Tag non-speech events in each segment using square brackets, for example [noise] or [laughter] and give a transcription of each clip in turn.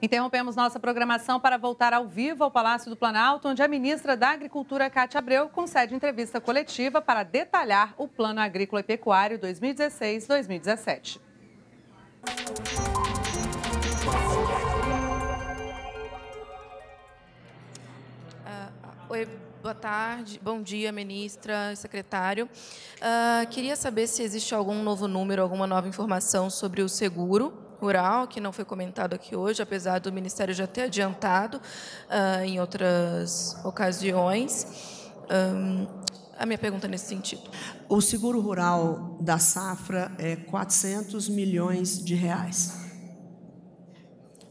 Interrompemos nossa programação para voltar ao vivo ao Palácio do Planalto, onde a ministra da Agricultura, Cátia Abreu, concede entrevista coletiva para detalhar o Plano Agrícola e Pecuário 2016-2017. Ah, oi, boa tarde, bom dia, ministra, secretário. Uh, queria saber se existe algum novo número, alguma nova informação sobre o seguro rural, que não foi comentado aqui hoje, apesar do Ministério já ter adiantado uh, em outras ocasiões. Um, ah, a minha pergunta é nesse sentido. O seguro rural da safra é 400 milhões de reais.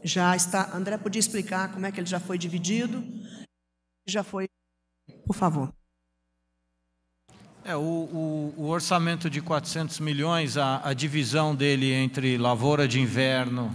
Já está. André podia explicar como é que ele já foi dividido? Já foi. Por favor. É, o, o, o, orçamento de 400 milhões, a, a, divisão dele entre lavoura de inverno,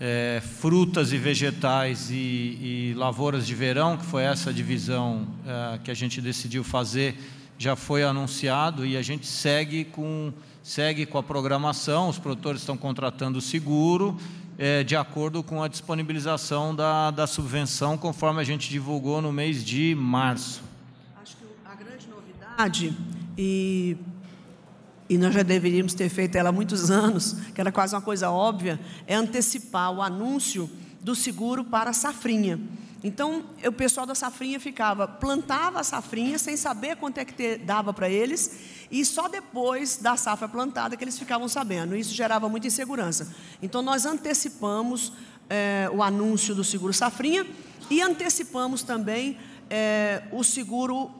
é, frutas e vegetais e, e, lavouras de verão, que foi essa divisão é, que a gente decidiu fazer, já foi anunciado e a gente segue com, segue com a programação. Os produtores estão contratando seguro é, de acordo com a disponibilização da, da subvenção, conforme a gente divulgou no mês de março e, e nós já deveríamos ter feito ela há muitos anos, que era quase uma coisa óbvia, é antecipar o anúncio do seguro para a safrinha. Então, o pessoal da safrinha ficava, plantava a safrinha sem saber quanto é que dava para eles, e só depois da safra plantada que eles ficavam sabendo. Isso gerava muita insegurança. Então, nós antecipamos é, o anúncio do seguro safrinha e antecipamos também é, o seguro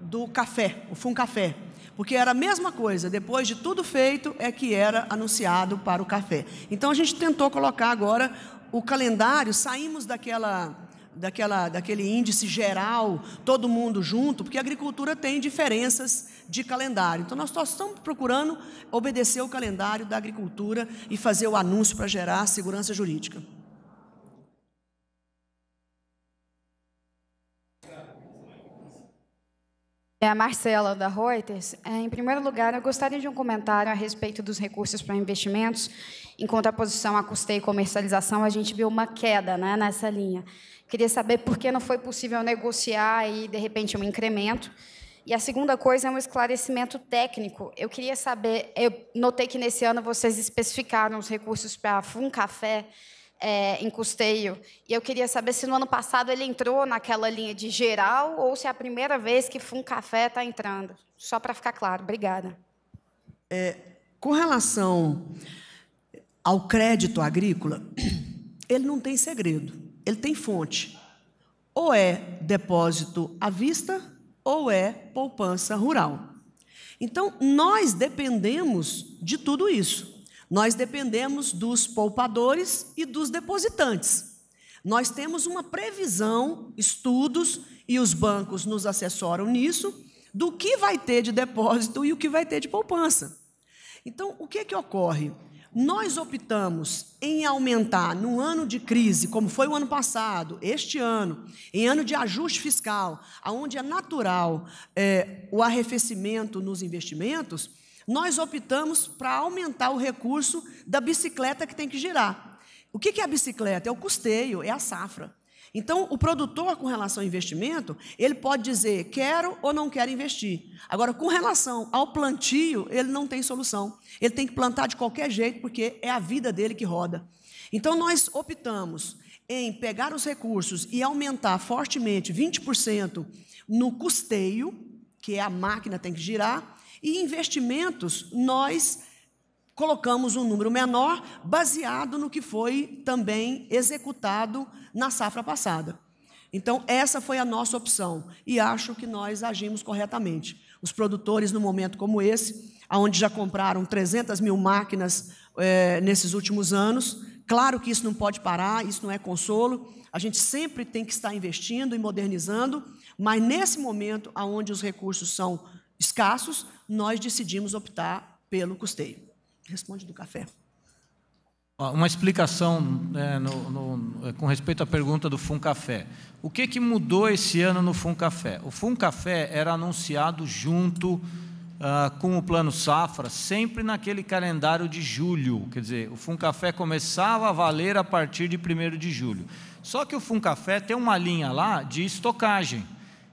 do café, o Fum Café, porque era a mesma coisa, depois de tudo feito é que era anunciado para o café. Então a gente tentou colocar agora o calendário, saímos daquela daquela, daquele índice geral, todo mundo junto, porque a agricultura tem diferenças de calendário. Então, nós estamos procurando obedecer o calendário da agricultura e fazer o anúncio para gerar segurança jurídica. É a Marcela da Reuters. É, em primeiro lugar, eu gostaria de um comentário a respeito dos recursos para investimentos. Em contraposição a custeio e comercialização, a gente viu uma queda né, nessa linha. Queria saber por que não foi possível negociar e, de repente, um incremento. E a segunda coisa é um esclarecimento técnico. Eu queria saber, eu notei que nesse ano vocês especificaram os recursos para a Funcafé Café é, em custeio. E eu queria saber se no ano passado ele entrou naquela linha de geral ou se é a primeira vez que Fum Café está entrando. Só para ficar claro. Obrigada. É, com relação ao crédito agrícola, [clears throat] ele não tem segredo, ele tem fonte. Ou é depósito à vista ou é poupança rural. Então, nós dependemos de tudo isso. Nós dependemos dos poupadores e dos depositantes. Nós temos uma previsão, estudos, e os bancos nos assessoram nisso, do que vai ter de depósito e o que vai ter de poupança. Então, o que, é que ocorre? Nós optamos em aumentar no ano de crise, como foi o ano passado, este ano, em ano de ajuste fiscal, onde é natural é, o arrefecimento nos investimentos, nós optamos para aumentar o recurso da bicicleta que tem que girar. O que é a bicicleta? É o custeio, é a safra. Então, o produtor, com relação ao investimento, ele pode dizer quero ou não quero investir. Agora, com relação ao plantio, ele não tem solução. Ele tem que plantar de qualquer jeito, porque é a vida dele que roda. Então, nós optamos em pegar os recursos e aumentar fortemente 20% no custeio, que é a máquina tem que girar, e investimentos, nós colocamos um número menor, baseado no que foi também executado na safra passada. Então, essa foi a nossa opção e acho que nós agimos corretamente. Os produtores, num momento como esse, onde já compraram 300 mil máquinas é, nesses últimos anos, claro que isso não pode parar, isso não é consolo, a gente sempre tem que estar investindo e modernizando, mas nesse momento, onde os recursos são escassos, nós decidimos optar pelo custeio. Responde do café. Uma explicação né, no, no, eh, com respeito à pergunta do Funcafé. O que, que mudou esse ano no Funcafé? O Funcafé era anunciado junto uh, com o Plano Safra, sempre naquele calendário de julho. Quer dizer, o Funcafé começava a valer a partir de 1 de julho. Só que o Funcafé tem uma linha lá de estocagem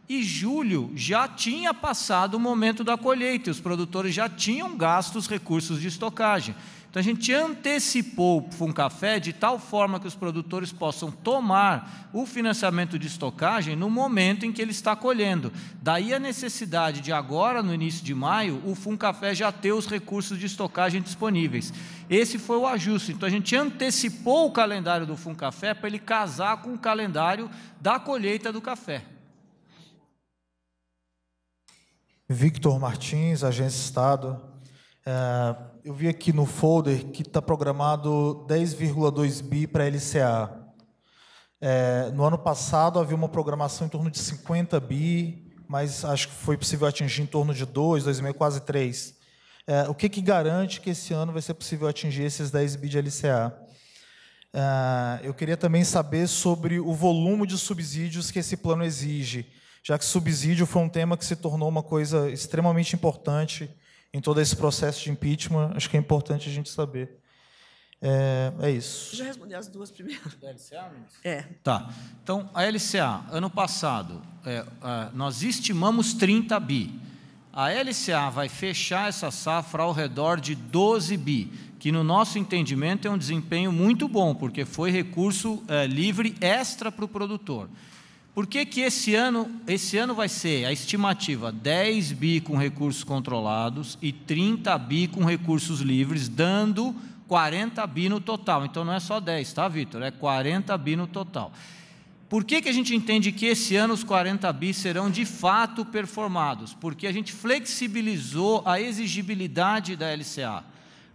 e julho já tinha passado o momento da colheita, e os produtores já tinham gasto os recursos de estocagem. Então a gente antecipou o Fumcafé de tal forma que os produtores possam tomar o financiamento de estocagem no momento em que ele está colhendo. Daí a necessidade de agora, no início de maio, o Funcafé já ter os recursos de estocagem disponíveis. Esse foi o ajuste. Então a gente antecipou o calendário do Funcafé para ele casar com o calendário da colheita do café. Victor Martins, Agência Estado. É, eu vi aqui no folder que está programado 10,2 bi para LCA. É, no ano passado havia uma programação em torno de 50 bi, mas acho que foi possível atingir em torno de 2, 2,5, quase 3. É, o que, que garante que esse ano vai ser possível atingir esses 10 bi de LCA? É, eu queria também saber sobre o volume de subsídios que esse plano exige já que subsídio foi um tema que se tornou uma coisa extremamente importante em todo esse processo de impeachment. Acho que é importante a gente saber. É, é isso. Já respondi as duas primeiras. [laughs] Da LCA, É. Tá. Então, a LCA, ano passado, é, é nós estimamos 30 bi. A LCA vai fechar essa safra ao redor de 12 bi, que, no nosso entendimento, é um desempenho muito bom, porque foi recurso é, livre extra para o produtor. Por que, que esse ano, esse ano vai ser a estimativa 10 bi com recursos controlados e 30 bi com recursos livres, dando 40 bi no total. Então não é só 10, tá, Vitor? É 40 bi no total. Por que, que a gente entende que esse ano os 40 bi serão de fato performados? Porque a gente flexibilizou a exigibilidade da LCA,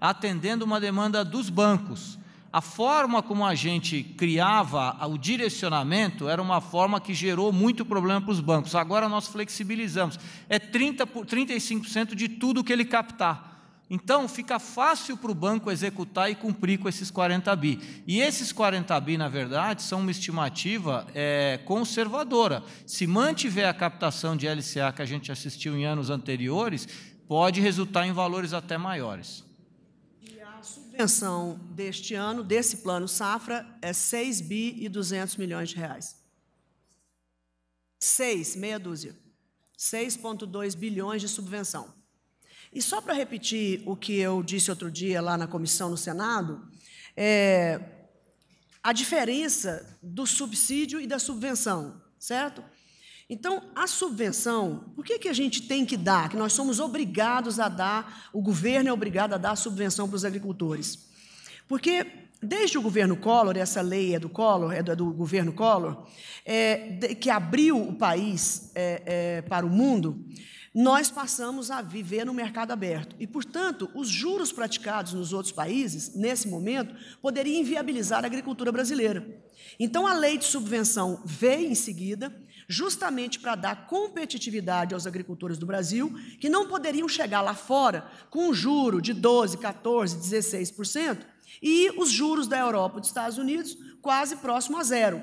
atendendo uma demanda dos bancos a forma como a gente criava o direcionamento era uma forma que gerou muito problema para os bancos. Agora nós flexibilizamos. É 30, 35% de tudo que ele captar. Então, fica fácil para o banco executar e cumprir com esses 40 bi. E esses 40 bi, na verdade, são uma estimativa é, conservadora. Se mantiver a captação de LCA que a gente assistiu em anos anteriores, pode resultar em valores até maiores subvenção deste ano, desse plano safra, é 6 bi e 200 milhões de reais. 6, meia dúzia. 6,2 bilhões de subvenção. E só para repetir o que eu disse outro dia lá na comissão no Senado, é, a diferença do subsídio e da subvenção, certo? Então, a subvenção, por que, que a gente tem que dar? Que nós somos obrigados a dar, o governo é obrigado a dar subvenção para os agricultores. Porque desde o governo Collor, essa lei é do Collor, é do, é do governo Collor, é, de, que abriu o país é, é, para o mundo, nós passamos a viver no mercado aberto. E, portanto, os juros praticados nos outros países, nesse momento, poderiam inviabilizar a agricultura brasileira. Então, a lei de subvenção veio em seguida justamente para dar competitividade aos agricultores do Brasil, que não poderiam chegar lá fora com um juro de 12, 14, 16%, e os juros da Europa e dos Estados Unidos quase próximo a zero.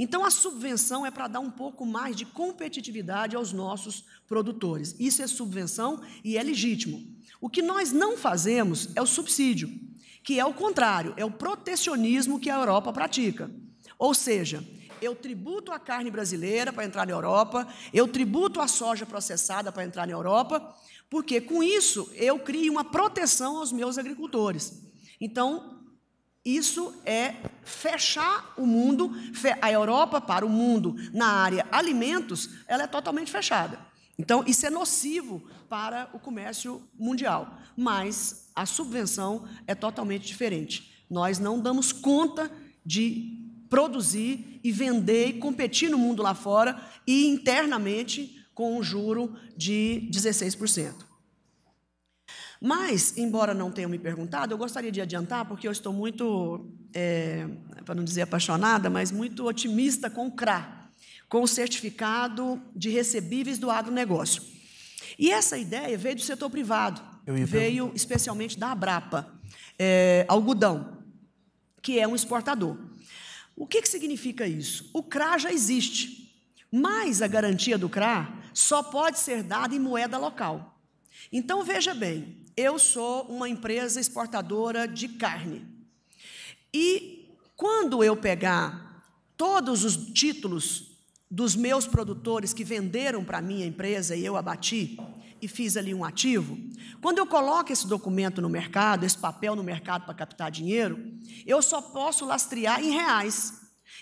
Então, a subvenção é para dar um pouco mais de competitividade aos nossos produtores. Isso é subvenção e é legítimo. O que nós não fazemos é o subsídio, que é o contrário, é o protecionismo que a Europa pratica. Ou seja, eu tributo a carne brasileira para entrar na Europa, eu tributo a soja processada para entrar na Europa, porque com isso eu crio uma proteção aos meus agricultores. Então, isso é fechar o mundo, a Europa para o mundo na área alimentos, ela é totalmente fechada. Então, isso é nocivo para o comércio mundial, mas a subvenção é totalmente diferente. Nós não damos conta de produzir e vender e competir no mundo lá fora e internamente com um juro de 16%. Mas, embora não tenham me perguntado, eu gostaria de adiantar, porque eu estou muito, é, para não dizer apaixonada, mas muito otimista com o CRA, com o Certificado de Recebíveis do Agronegócio. E essa ideia veio do setor privado, veio especialmente da Abrapa, é, algodão, que é um exportador. O que, que significa isso? O CRA já existe, mas a garantia do CRA só pode ser dada em moeda local. Então, veja bem, eu sou uma empresa exportadora de carne. E quando eu pegar todos os títulos dos meus produtores que venderam para a minha empresa e eu abati, e fiz ali um ativo, quando eu coloco esse documento no mercado, esse papel no mercado para captar dinheiro, eu só posso lastrear em reais.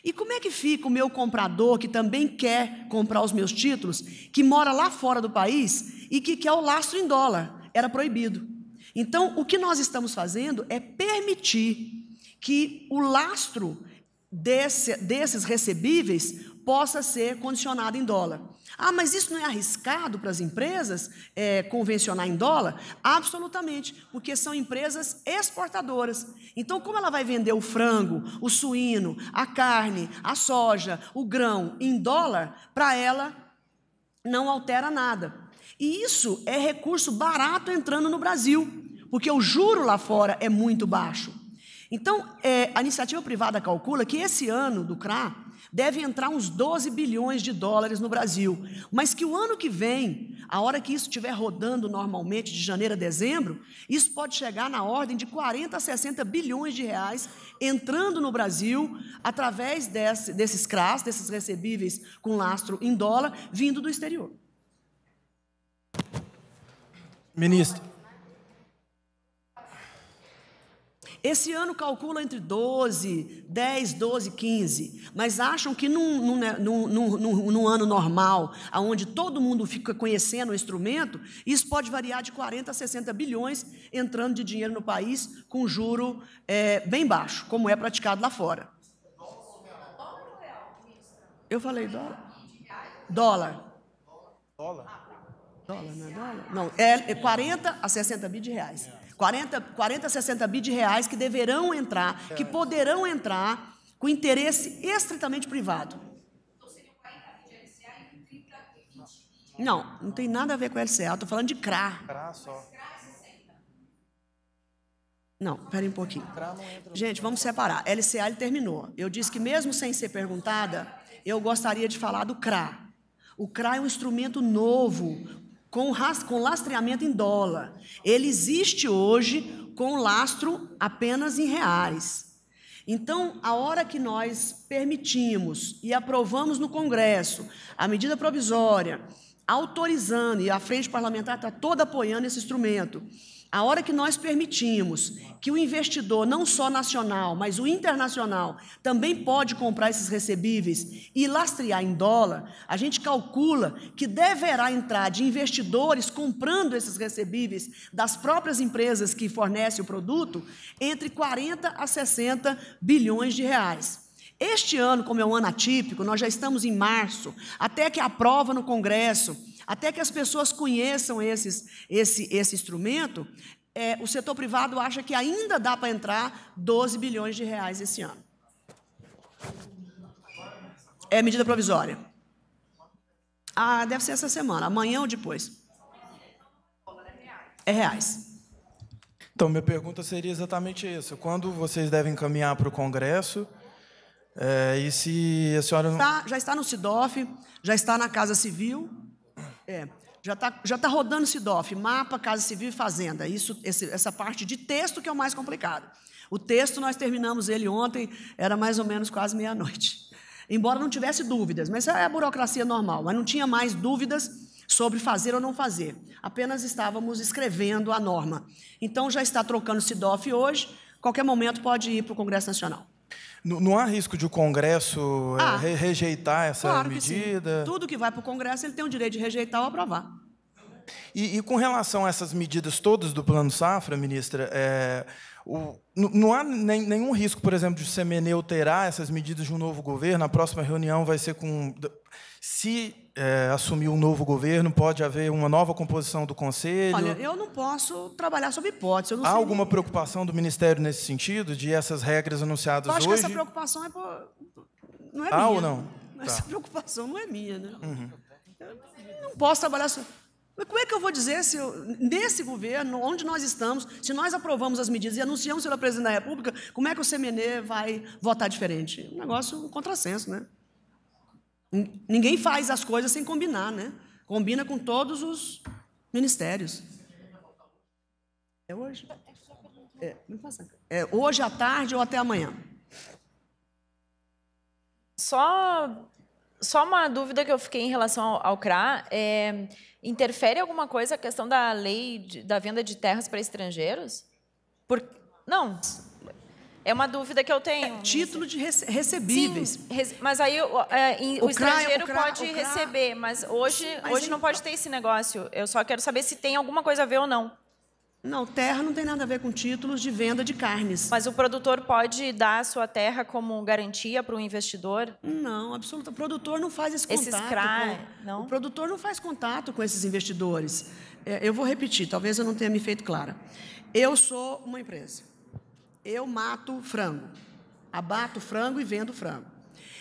E como é que fica o meu comprador que também quer comprar os meus títulos, que mora lá fora do país e que quer o lastro em dólar? Era proibido. Então, o que nós estamos fazendo é permitir que o lastro desse, desses recebíveis possa ser condicionado em dólar. Ah, mas isso não é arriscado para as empresas é, convencionar em dólar? Absolutamente, porque são empresas exportadoras. Então, como ela vai vender o frango, o suíno, a carne, a soja, o grão em dólar, para ela não altera nada. E isso é recurso barato entrando no Brasil, porque o juro lá fora é muito baixo. Então, é, a iniciativa privada calcula que esse ano do CRA deve entrar uns 12 bilhões de dólares no Brasil, mas que o ano que vem, a hora que isso estiver rodando normalmente, de janeiro a dezembro, isso pode chegar na ordem de 40 a 60 bilhões de reais entrando no Brasil através desse, desses CRAS, desses recebíveis com lastro em dólar, vindo do exterior. Ministro, Esse ano calcula entre 12, 10, 12, 15, mas acham que né, num, num, num, num, ano normal, onde todo mundo fica conhecendo o instrumento, isso pode variar de 40 a 60 bilhões entrando de dinheiro no país com juro é, bem baixo, como é praticado lá fora. Eu falei dólar? Dólar. Dólar? Dólar, não é dólar? Não, é 40 é a 60 bilhões de reais. 40, 40 60 bi de reais que deverão entrar, que é. poderão entrar com interesse estritamente privado. Então, não, não tem nada a ver com LCA, estou falando de CRA. CRA só. É não, espera um pouquinho. Gente, vamos separar. LCA ele terminou. Eu disse que mesmo sem ser perguntada, eu gostaria de falar do CRA. O CRA é um instrumento novo, com, com lastreamento em dólar. Ele existe hoje com lastro apenas em reais. Então, a hora que nós permitimos e aprovamos no Congresso a medida provisória, autorizando, e a frente parlamentar está toda apoiando esse instrumento, a hora que nós permitimos que o investidor, não só nacional, mas o internacional, também pode comprar esses recebíveis e lastrear em dólar, a gente calcula que deverá entrar de investidores comprando esses recebíveis das próprias empresas que fornecem o produto entre 40 a 60 bilhões de reais. Este ano, como é um ano atípico, nós já estamos em março, até que aprova no Congresso até que as pessoas conheçam esses, esse, esse instrumento, é, o setor privado acha que ainda dá para entrar 12 bilhões de reais esse ano. É medida provisória. Ah, deve ser essa semana, amanhã ou depois. É reais. Então, minha pergunta seria exatamente essa: Quando vocês devem caminhar para o Congresso? É, e se a senhora... Está, já está no SIDOF, já está na Casa Civil, é, já está já tá rodando SIDOF, mapa, Casa Civil e Fazenda. Isso, esse, essa parte de texto que é o mais complicado. O texto nós terminamos ele ontem, era mais ou menos quase meia-noite. Embora não tivesse dúvidas, mas é a burocracia normal, mas não tinha mais dúvidas sobre fazer ou não fazer. Apenas estávamos escrevendo a norma. Então já está trocando o SIDOF hoje, qualquer momento pode ir para o Congresso Nacional. Não, há risco de o Congresso eh, ah, rejeitar essa claro medida? Tudo que vai para o Congresso, ele tem o direito de rejeitar ou aprovar. E, e com relação a essas medidas todas do Plano Safra, ministra, é, o, não há nem, nenhum risco, por exemplo, de o CMN alterar essas medidas de um novo governo? A próxima reunião vai ser com. Se é, assumir um novo governo, pode haver uma nova composição do Conselho? Olha, eu não posso trabalhar sobre hipótese. Há alguma nem... preocupação do Ministério nesse sentido, de essas regras anunciadas eu acho hoje? Acho que essa preocupação é por... não é Há ah, minha. ou não? Né? [laughs] Tá. Essa preocupação não é minha. Né? Uhum. não posso trabalhar sobre... Mas como é que eu vou dizer, se eu, nesse governo, onde nós estamos, se nós aprovamos as medidas e anunciamos pela presidente da República, como é que o CMNE vai votar diferente? Um negócio, um contrassenso, né? Ninguém faz as coisas sem combinar, né? Combina com todos os ministérios. É hoje? É, é hoje à tarde ou até amanhã? Só, só uma dúvida que eu fiquei em relação ao, ao CRA. É, interfere alguma coisa a questão da lei de, da venda de terras para estrangeiros? Por, não. É uma dúvida que eu tenho. É, título de rece recebíveis. Sim, mas aí é, em, o, o, é estrangeiro CRA, o CRA, pode receber, mas hoje, mas hoje não pode ter esse negócio. Eu só quero saber se tem alguma coisa a ver ou não. Não, terra não tem nada a ver com títulos de venda de carnes. Mas o produtor pode dar a sua terra como garantia para o investidor? Não, absoluta. O produtor não faz esse contato. Esses CRA, com... não? O produtor não faz contato com esses investidores. É, eu vou repetir, talvez eu não tenha me feito clara. Eu sou uma empresa eu mato frango, abato frango e vendo frango.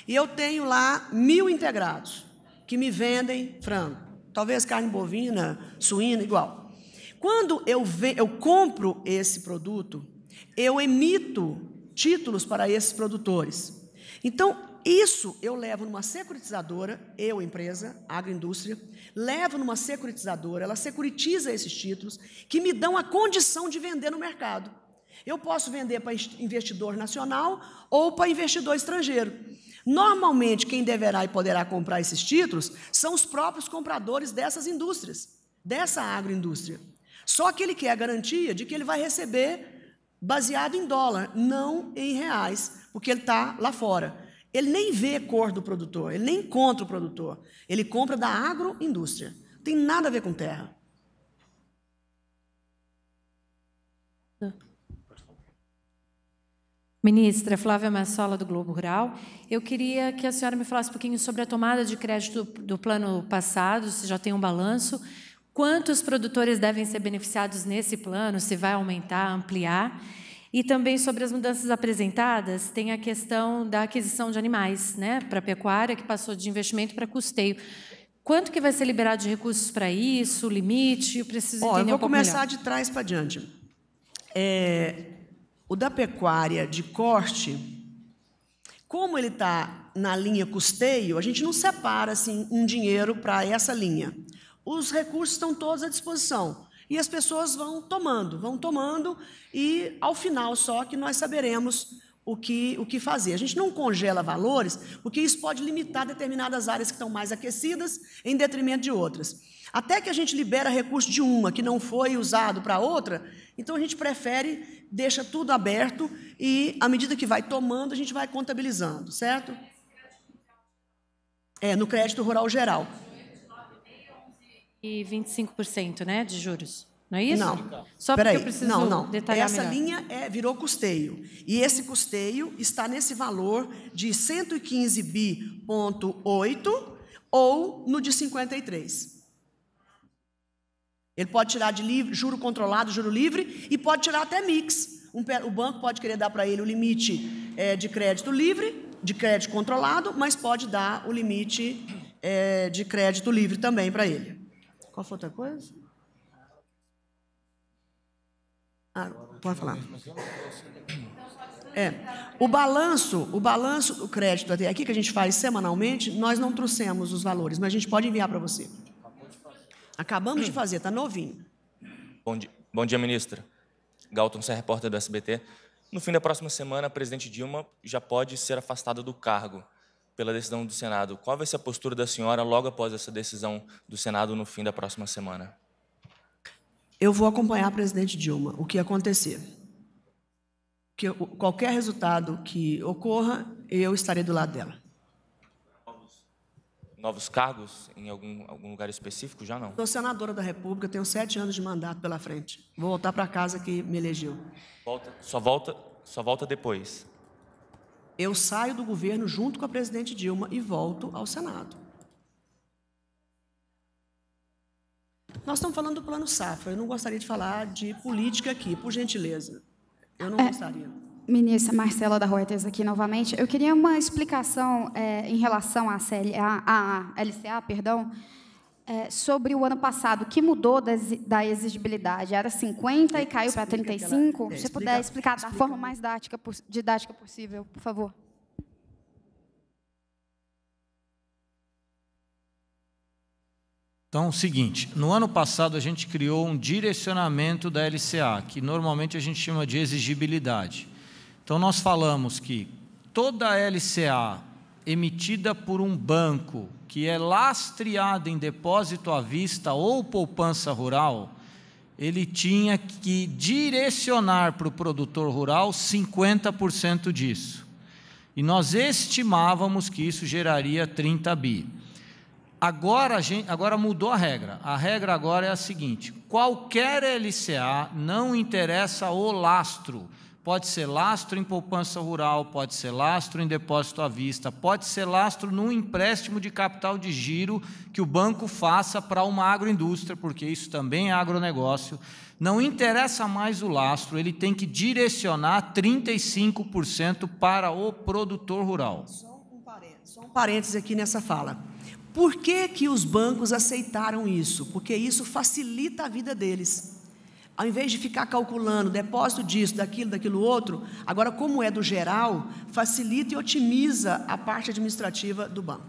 E eu tenho lá mil integrados que me vendem frango. Talvez carne bovina, suína, igual. Quando eu, eu compro esse produto, eu emito títulos para esses produtores. Então, isso eu levo numa securitizadora, eu, empresa, agroindústria, levo numa securitizadora, ela securitiza esses títulos que me dão a condição de vender no mercado. Eu posso vender para investidor nacional ou para investidor estrangeiro. Normalmente, quem deverá e poderá comprar esses títulos são os próprios compradores dessas indústrias, dessa agroindústria. Só que ele quer a garantia de que ele vai receber baseado em dólar, não em reais, porque ele está lá fora. Ele nem vê cor do produtor, ele nem encontra o produtor. Ele compra da agroindústria. Não tem nada a ver com terra. Não. Tá. Ministra Flávia Massola, do Globo Rural, eu queria que a senhora me falasse um pouquinho sobre a tomada de crédito do plano passado, se já tem um balanço, quantos produtores devem ser beneficiados nesse plano, se vai aumentar, ampliar, e também sobre as mudanças apresentadas, tem a questão da aquisição de animais né, para a pecuária, que passou de investimento para custeio. Quanto que vai ser liberado de recursos para isso, limite? Eu preciso oh, entender eu vou um começar melhor. de trás para diante. É, o da pecuária de corte, como ele está na linha custeio, a gente não separa assim, um dinheiro para essa linha. Os recursos estão todos à disposição. E as pessoas vão tomando, vão tomando, e ao final só que nós saberemos o que, o que fazer. A gente não congela valores, porque isso pode limitar determinadas áreas que estão mais aquecidas em detrimento de outras. Até que a gente libera recurso de uma que não foi usado para outra, então a gente prefere deixa tudo aberto e à medida que vai tomando, a gente vai contabilizando, certo? É, no crédito rural geral. E 25%, né, de juros. Não é isso? Não. Só Peraí. eu preciso não, não. detalhar Essa melhor. linha é, virou custeio. E esse custeio está nesse valor de 115 bi.8 ou no de 53. Ele pode tirar de livre, juro controlado, juro livre, e pode tirar até mix. Um, o banco pode querer dar para ele o limite é, de crédito livre, de crédito controlado, mas pode dar o limite é, de crédito livre também para ele. Qual foi outra coisa? Ah, pode falar. É, o balanço, o balanço do crédito até aqui que a gente faz semanalmente, nós não trouxemos os valores, mas a gente pode enviar para você. Acabamos de fazer, está novinho. Bom dia, bom dia, ministra. Galton Serra, repórter do SBT. No fim da próxima semana, a presidente Dilma já pode ser afastada do cargo pela decisão do Senado. Qual vai ser a postura da senhora logo após essa decisão do Senado no fim da próxima semana? Eu vou acompanhar a presidente Dilma, o que acontecer. Que qualquer resultado que ocorra, eu estarei do lado dela novos cargos em algum, algum lugar específico? Já não? Sou senadora da República, tenho sete anos de mandato pela frente. Vou voltar para a casa que me elegeu. Volta, só, volta, só volta depois? Eu saio do governo junto com a presidente Dilma e volto ao Senado. Nós estamos falando do plano safra. Eu não gostaria de falar de política aqui, por gentileza. Eu não é. gostaria ministra Marcela da Reuters aqui novamente. Eu queria uma explicação é, em relação à CLA, à LCA, perdão, é, sobre o ano passado, o que mudou da, exigibilidade? Era 50 e caiu para 35? Ela, é, Se você puder explicar da forma mais didática, didática possível, por favor. Então, o seguinte, no ano passado a gente criou um direcionamento da LCA, que normalmente a gente chama de exigibilidade. Então, nós falamos que toda LCA emitida por um banco que é lastreada em depósito à vista ou poupança rural, ele tinha que direcionar para o produtor rural 50% disso. E nós estimávamos que isso geraria 30 bi. Agora, gente, agora mudou a regra. A regra agora é a seguinte: qualquer LCA, não interessa o lastro Pode ser lastro em poupança rural, pode ser lastro em depósito à vista, pode ser lastro num empréstimo de capital de giro que o banco faça para uma agroindústria, porque isso também é agronegócio. Não interessa mais o lastro, ele tem que direcionar 35% para o produtor rural. Só um parênteses, aqui nessa fala. Por que, que os bancos aceitaram isso? Porque isso facilita a vida deles. Ao invés de ficar calculando depósito disso, daquilo, daquilo outro, agora, como é do geral, facilita e otimiza a parte administrativa do banco.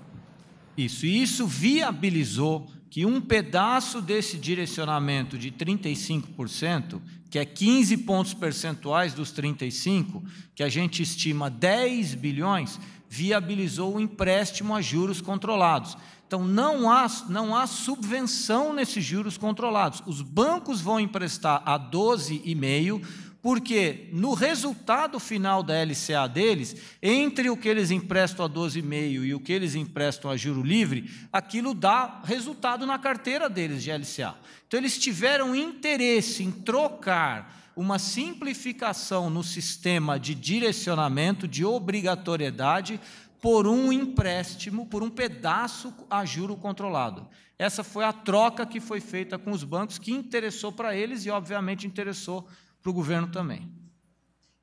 Isso, e isso viabilizou que um pedaço desse direcionamento de 35%, que é 15 pontos percentuais dos 35, que a gente estima 10 bilhões, viabilizou o empréstimo a juros controlados, então não há, não há subvenção nesses juros controlados. Os bancos vão emprestar a 12,5%, porque no resultado final da LCA deles, entre o que eles emprestam a 12,5% e o que eles emprestam a juro livre, aquilo dá resultado na carteira deles de LCA. Então eles tiveram interesse em trocar uma simplificação no sistema de direcionamento, de obrigatoriedade, por um empréstimo, por um pedaço a juro controlado. Essa foi a troca que foi feita com os bancos, que interessou para eles e, obviamente, interessou para o governo também.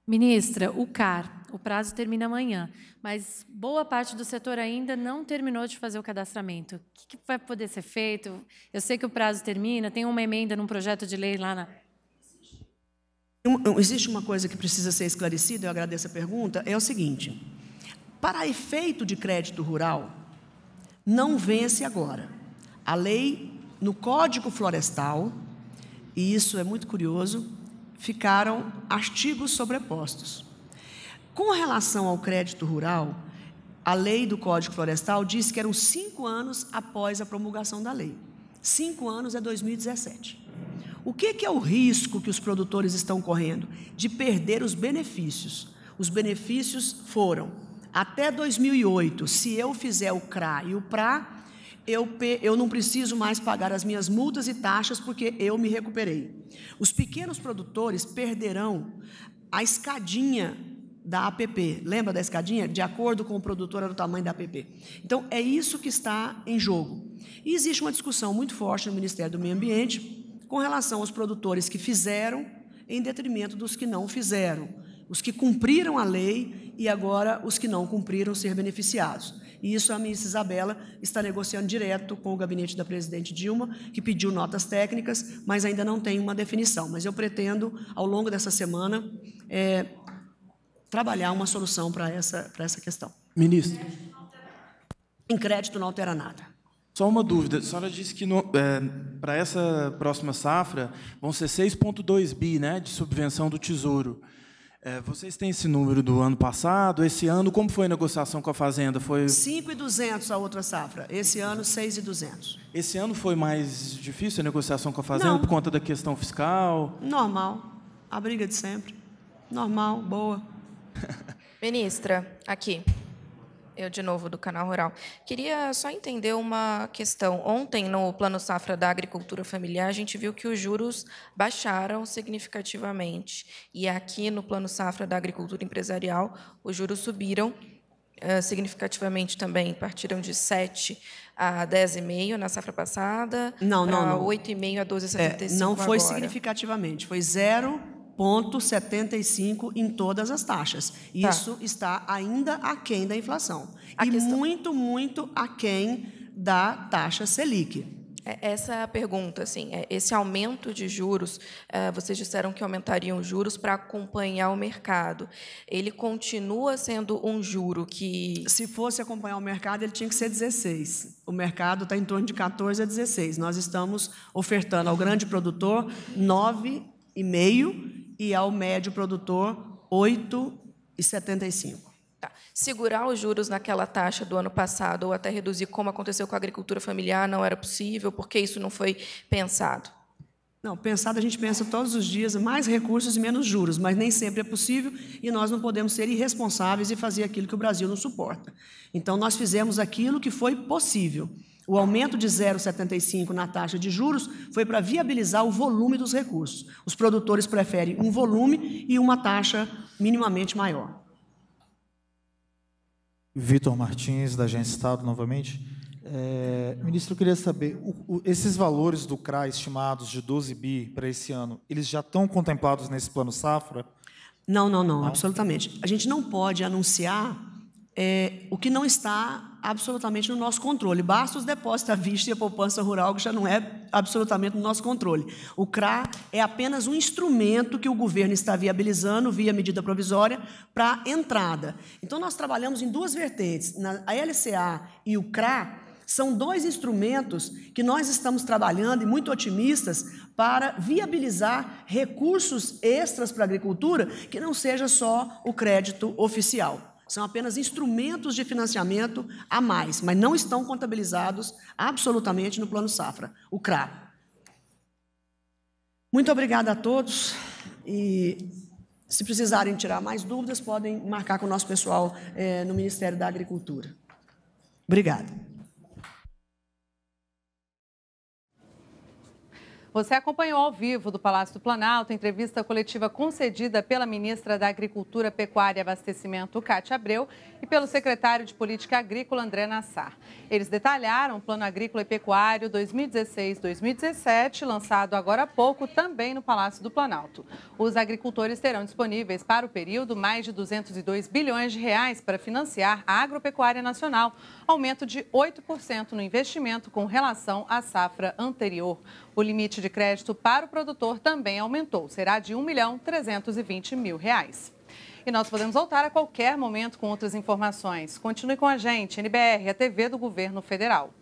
Ministra, o CAR, o prazo termina amanhã, mas boa parte do setor ainda não terminou de fazer o cadastramento. O que, vai poder ser feito? Eu sei que o prazo termina, tem uma emenda num projeto de lei lá na. Existe uma coisa que precisa ser esclarecida, eu agradeço a pergunta, é o seguinte. Para efeito de crédito rural, não vence agora. A lei no Código Florestal, e isso é muito curioso, ficaram artigos sobrepostos. Com relação ao crédito rural, a lei do Código Florestal diz que eram cinco anos após a promulgação da lei. Cinco anos é 2017. O é que é o risco que os produtores estão correndo? De perder os benefícios. Os benefícios foram até 2008, se eu fizer o CRA e o PRA, eu, eu, não preciso mais pagar as minhas multas e taxas porque eu me recuperei. Os pequenos produtores perderão a escadinha da APP. Lembra da escadinha? De acordo com o produtor era o tamanho da APP. Então, é isso que está em jogo. E existe uma discussão muito forte no Ministério do Meio Ambiente com relação aos produtores que fizeram em detrimento dos que não fizeram. Os que cumpriram a lei e agora os que não cumpriram ser beneficiados. E isso a ministra Isabela está negociando direto com o gabinete da presidente Dilma, que pediu notas técnicas, mas ainda não tem uma definição. Mas eu pretendo, ao longo dessa semana, é, trabalhar uma solução para essa, para essa questão. Ministro. Em crédito não altera nada. Só uma dúvida. A senhora disse que é, para essa próxima safra vão ser 6,2 bi né, de subvenção do Tesouro. É, vocês têm esse número do ano passado? Esse ano, como foi a negociação com a Fazenda? Foi 5,200 a outra safra. Esse ano, 6,200. Esse ano foi mais difícil a negociação com a Fazenda Não. por conta da questão fiscal? Normal. A briga de sempre. Normal, boa. [laughs] Ministra, aqui. Eu, de novo, do Canal Rural. Queria só entender uma questão. Ontem, no Plano Safra da Agricultura Familiar, a gente viu que os juros baixaram significativamente. E aqui, no Plano Safra da Agricultura Empresarial, os juros subiram eh, significativamente também, partiram de 7 a 10,5 na safra passada, não, não, não. 8,5 a 12,75 é, Não foi agora. significativamente, foi 0 0,75 em todas as taxas. Tá. Isso está ainda aquém da inflação. A e questão... muito, muito aquém da taxa Selic. É, essa é pergunta, assim, é, esse aumento de juros, vocês disseram que aumentariam os juros para acompanhar o mercado. Ele continua sendo um juro que. Se fosse acompanhar o mercado, ele tinha que ser 16. O mercado está em torno de 14 a 16. Nós estamos ofertando ao grande produtor 9 e ao médio produtor 8,75. Tá. Segurar os juros naquela taxa do ano passado ou até reduzir, como aconteceu com a agricultura familiar, não era possível? Porque isso não foi pensado? Não, pensado a gente pensa todos os dias mais recursos e menos juros, mas nem sempre é possível e nós não podemos ser irresponsáveis e fazer aquilo que o Brasil não suporta. Então, nós fizemos aquilo que foi possível. O aumento de 0,75 na taxa de juros foi para viabilizar o volume dos recursos. Os produtores preferem um volume e uma taxa minimamente maior. Vitor Martins, da Agência Estado, novamente. É, ministro, eu queria saber, o, o, esses valores do CRA estimados de 12 bi para esse ano, eles já estão contemplados nesse plano safra? Não, não, não, não. absolutamente. A gente não pode anunciar é, o que não está absolutamente no nosso controle. Basta os depósitos à vista e a poupança rural, que já não é absolutamente no nosso controle. O CRA é apenas um instrumento que o governo está viabilizando via medida provisória para entrada. Então, nós trabalhamos em duas vertentes. A LCA e o CRA são dois instrumentos que nós estamos trabalhando e muito otimistas para viabilizar recursos extras para a agricultura que não seja só o crédito oficial são apenas instrumentos de financiamento a mais, mas não estão contabilizados absolutamente no Plano Safra, o CRA. Muito obrigada a todos e se precisarem tirar mais dúvidas, podem marcar com o nosso pessoal é, no Ministério da Agricultura. Obrigada. Você acompanhou ao vivo do Palácio do Planalto a entrevista coletiva concedida pela ministra da Agricultura, Pecuária e Abastecimento, Cátia Abreu, e pelo secretário de Política Agrícola, André Nassar. Eles detalharam o Plano Agrícola e Pecuário 2016-2017, lançado agora há pouco também no Palácio do Planalto. Os agricultores terão disponíveis para o período mais de 202 bilhões de reais para financiar a agropecuária nacional, aumento de 8% no investimento com relação à safra anterior. O limite de crédito para o produtor também aumentou, será de R$ 1.320.000. mil reais. E nós podemos voltar a qualquer momento com outras informações. Continue com a gente, NBR, a TV do Governo Federal.